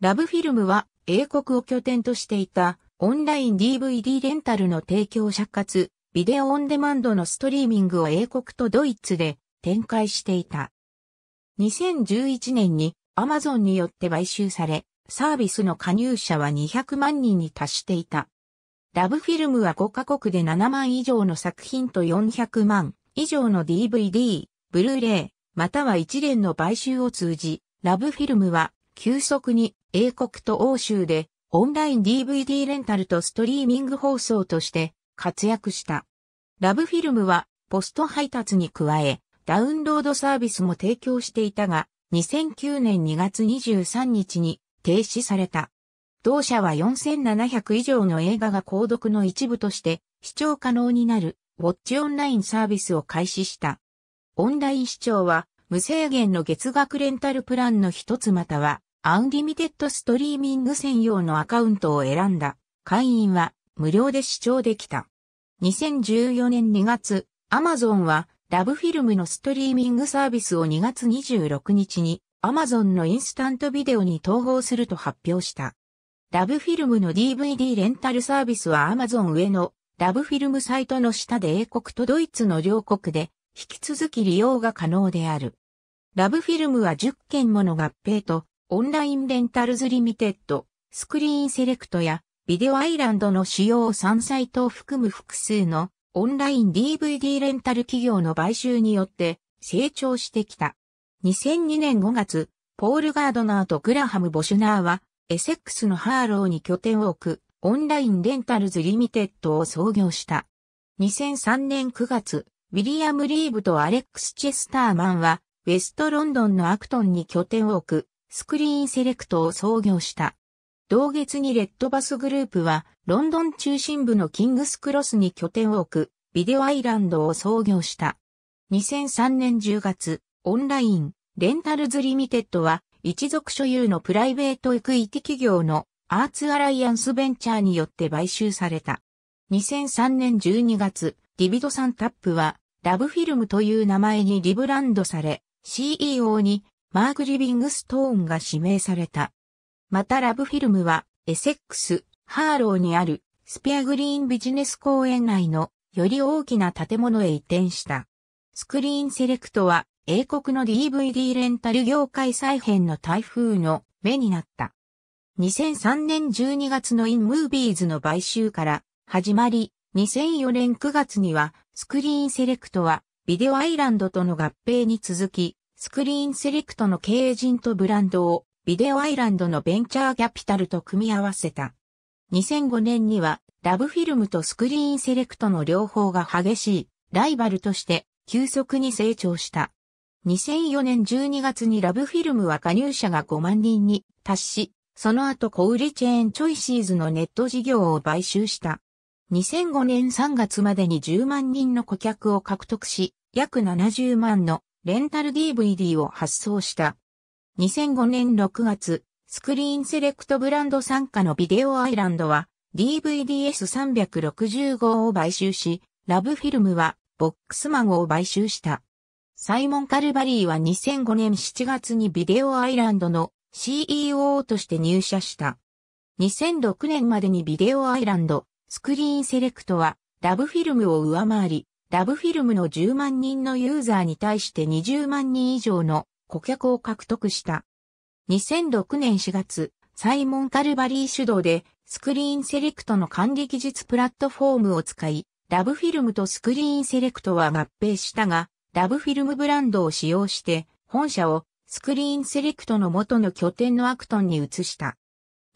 ラブフィルムは英国を拠点としていたオンライン DVD レンタルの提供者かつビデオオンデマンドのストリーミングを英国とドイツで展開していた。2011年にアマゾンによって買収され、サービスの加入者は200万人に達していた。ラブフィルムは5カ国で7万以上の作品と400万以上の DVD、ブルーレイ、または一連の買収を通じ、ラブフィルムは急速に英国と欧州でオンライン DVD レンタルとストリーミング放送として活躍した。ラブフィルムはポスト配達に加えダウンロードサービスも提供していたが2009年2月23日に停止された。同社は4700以上の映画が購読の一部として視聴可能になるウォッチオンラインサービスを開始した。オンライン視聴は無制限の月額レンタルプランの一つまたはアンリミテッドストリーミング専用のアカウントを選んだ会員は無料で視聴できた。2014年2月、アマゾンはラブフィルムのストリーミングサービスを2月26日にアマゾンのインスタントビデオに統合すると発表した。ラブフィルムの DVD レンタルサービスはアマゾン上のラブフィルムサイトの下で英国とドイツの両国で引き続き利用が可能である。ラブフィルムは10件もの合併とオンラインレンタルズリミテッド、スクリーンセレクトや、ビデオアイランドの主要3サイトを含む複数のオンライン DVD レンタル企業の買収によって成長してきた。2002年5月、ポール・ガードナーとグラハム・ボシュナーは、エセックスのハーローに拠点を置く、オンラインレンタルズリミテッドを創業した。2003年9月、ウィリアム・リーブとアレックス・チェスターマンは、ウェストロンドンのアクトンに拠点を置く、スクリーンセレクトを創業した。同月にレッドバスグループは、ロンドン中心部のキングスクロスに拠点を置く、ビデオアイランドを創業した。2003年10月、オンライン、レンタルズリミテッドは、一族所有のプライベートエクイティ企業のアーツアライアンスベンチャーによって買収された。2003年12月、ディビドサンタップは、ラブフィルムという名前にリブランドされ、CEO にマーク・リビングストーンが指名された。またラブフィルムは、エセックス、ハーローにある、スペアグリーンビジネス公園内の、より大きな建物へ移転した。スクリーンセレクトは、英国の DVD レンタル業界再編の台風の目になった。2003年12月のインムービーズの買収から始まり、2004年9月にはスクリーンセレクトはビデオアイランドとの合併に続き、スクリーンセレクトの経営陣とブランドをビデオアイランドのベンチャーキャピタルと組み合わせた。2005年にはラブフィルムとスクリーンセレクトの両方が激しいライバルとして急速に成長した。2004年12月にラブフィルムは加入者が5万人に達し、その後小売チェーンチョイシーズのネット事業を買収した。2005年3月までに10万人の顧客を獲得し、約70万のレンタル DVD を発送した。2005年6月、スクリーンセレクトブランド参加のビデオアイランドは DVDS365 を買収し、ラブフィルムはボックスマンを買収した。サイモン・カルバリーは2005年7月にビデオアイランドの CEO として入社した。2006年までにビデオアイランド、スクリーンセレクトはラブフィルムを上回り、ラブフィルムの10万人のユーザーに対して20万人以上の顧客を獲得した。2006年4月、サイモン・カルバリー主導でスクリーンセレクトの管理技術プラットフォームを使い、ラブフィルムとスクリーンセレクトは合併したが、ラブフィルムブランドを使用して本社をスクリーンセレクトの元の拠点のアクトンに移した。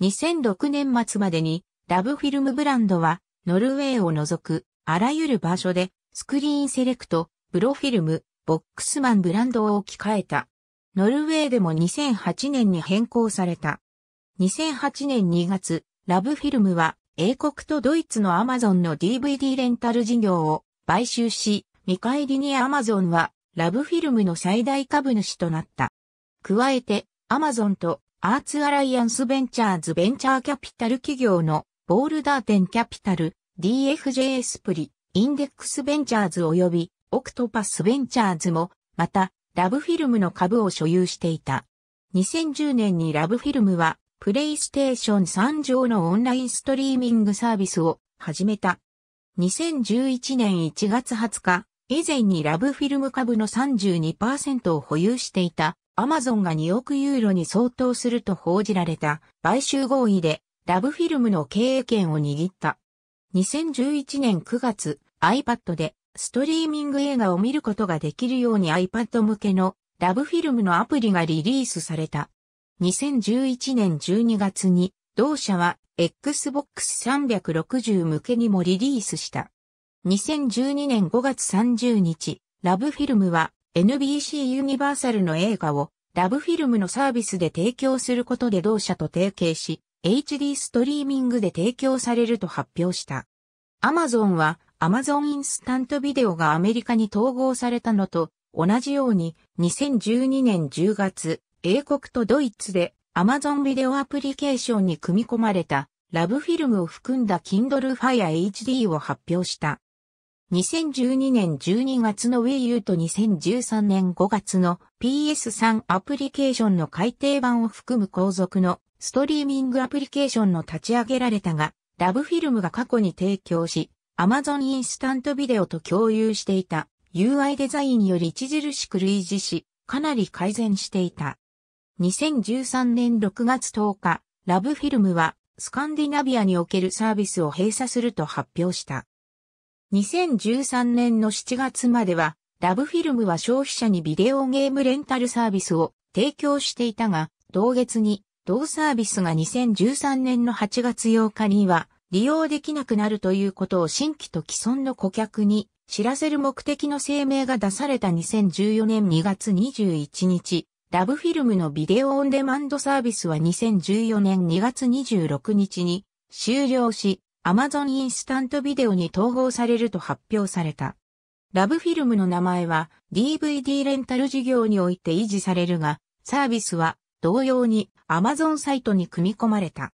2006年末までにラブフィルムブランドはノルウェーを除くあらゆる場所でスクリーンセレクト、プロフィルム、ボックスマンブランドを置き換えた。ノルウェーでも2008年に変更された。2008年2月、ラブフィルムは英国とドイツのアマゾンの DVD レンタル事業を買収し、見返りにアマゾンはラブフィルムの最大株主となった。加えて、アマゾンとアーツアライアンスベンチャーズベンチャーキャピタル企業のボールダーテンキャピタル d f j スプリインデックスベンチャーズ及びオクトパスベンチャーズも、また、ラブフィルムの株を所有していた。2010年にラブフィルムは、プレイステーション3上のオンラインストリーミングサービスを始めた。2011年1月20日、以前にラブフィルム株の32%を保有していたアマゾンが2億ユーロに相当すると報じられた買収合意でラブフィルムの経営権を握った。2011年9月、iPad でストリーミング映画を見ることができるように iPad 向けのラブフィルムのアプリがリリースされた。2011年12月に同社は Xbox 360向けにもリリースした。2012年5月30日、ラブフィルムは NBC ユニバーサルの映画をラブフィルムのサービスで提供することで同社と提携し、HD ストリーミングで提供されると発表した。Amazon は Amazon インスタントビデオがアメリカに統合されたのと同じように2012年10月、英国とドイツで Amazon ビデオアプリケーションに組み込まれたラブフィルムを含んだ Kindle Fire HD を発表した。2012年12月の Wii U と2013年5月の PS3 アプリケーションの改訂版を含む後続のストリーミングアプリケーションの立ち上げられたが、ラブフィルムが過去に提供し、Amazon インスタントビデオと共有していた UI デザインより著しく類似し、かなり改善していた。2013年6月10日、ラブフィルムはスカンディナビアにおけるサービスを閉鎖すると発表した。2013年の7月までは、ラブフィルムは消費者にビデオゲームレンタルサービスを提供していたが、同月に同サービスが2013年の8月8日には利用できなくなるということを新規と既存の顧客に知らせる目的の声明が出された2014年2月21日、ラブフィルムのビデオオンデマンドサービスは2014年2月26日に終了し、Amazon インスタントビデオに統合されると発表された。ラブフィルムの名前は DVD レンタル事業において維持されるが、サービスは同様に Amazon サイトに組み込まれた。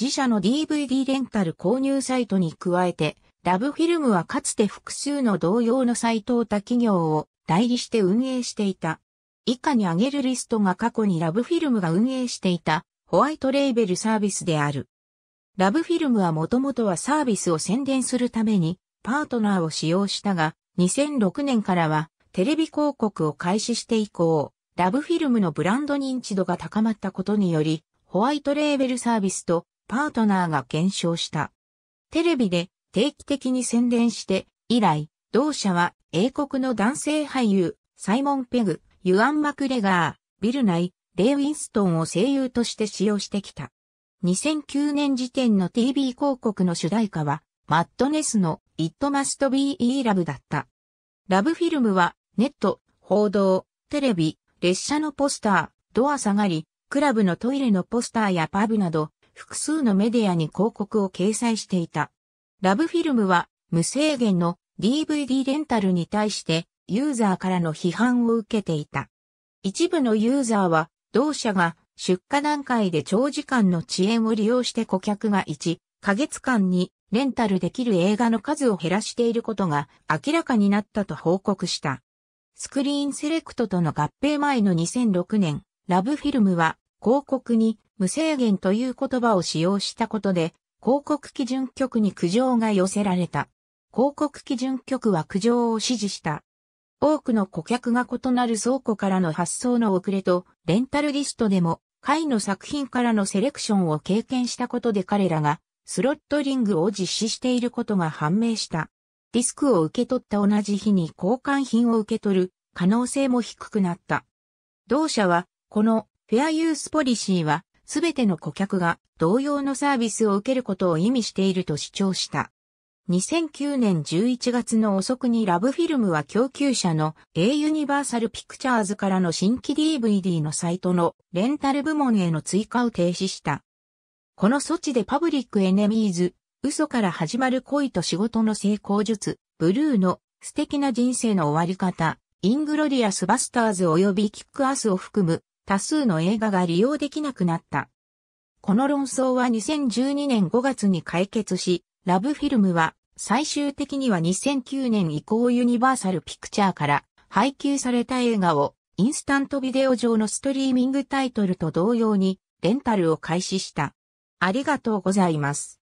自社の DVD レンタル購入サイトに加えて、ラブフィルムはかつて複数の同様のサイトを他企業を代理して運営していた。以下に挙げるリストが過去にラブフィルムが運営していたホワイトレーベルサービスである。ラブフィルムはもともとはサービスを宣伝するためにパートナーを使用したが、2006年からはテレビ広告を開始して以降、ラブフィルムのブランド認知度が高まったことにより、ホワイトレーベルサービスとパートナーが減少した。テレビで定期的に宣伝して以来、同社は英国の男性俳優、サイモン・ペグ、ユアン・マクレガー、ビルナイ、レイ・ウィンストンを声優として使用してきた。2009年時点の TV 広告の主題歌は、マッドネスの It Must Be E Love だった。ラブフィルムは、ネット、報道、テレビ、列車のポスター、ドア下がり、クラブのトイレのポスターやパブなど、複数のメディアに広告を掲載していた。ラブフィルムは、無制限の DVD レンタルに対して、ユーザーからの批判を受けていた。一部のユーザーは、同社が出荷段階で長時間の遅延を利用して顧客が1、ヶ月間にレンタルできる映画の数を減らしていることが明らかになったと報告した。スクリーンセレクトとの合併前の2006年、ラブフィルムは広告に無制限という言葉を使用したことで、広告基準局に苦情が寄せられた。広告基準局は苦情を支持した。多くの顧客が異なる倉庫からの発送の遅れと、レンタルリストでも、会の作品からのセレクションを経験したことで彼らが、スロットリングを実施していることが判明した。ディスクを受け取った同じ日に交換品を受け取る可能性も低くなった。同社は、このフェアユースポリシーは、すべての顧客が同様のサービスを受けることを意味していると主張した。2009年11月の遅くにラブフィルムは供給者の A ユニバーサルピクチャーズからの新規 DVD のサイトのレンタル部門への追加を停止した。この措置でパブリックエネミーズ嘘から始まる恋と仕事の成功術、ブルーの素敵な人生の終わり方、イングロリアスバスターズ及びキックアスを含む多数の映画が利用できなくなった。この論争は2012年5月に解決し、ラブフィルムは最終的には2009年以降ユニバーサルピクチャーから配給された映画をインスタントビデオ上のストリーミングタイトルと同様にレンタルを開始した。ありがとうございます。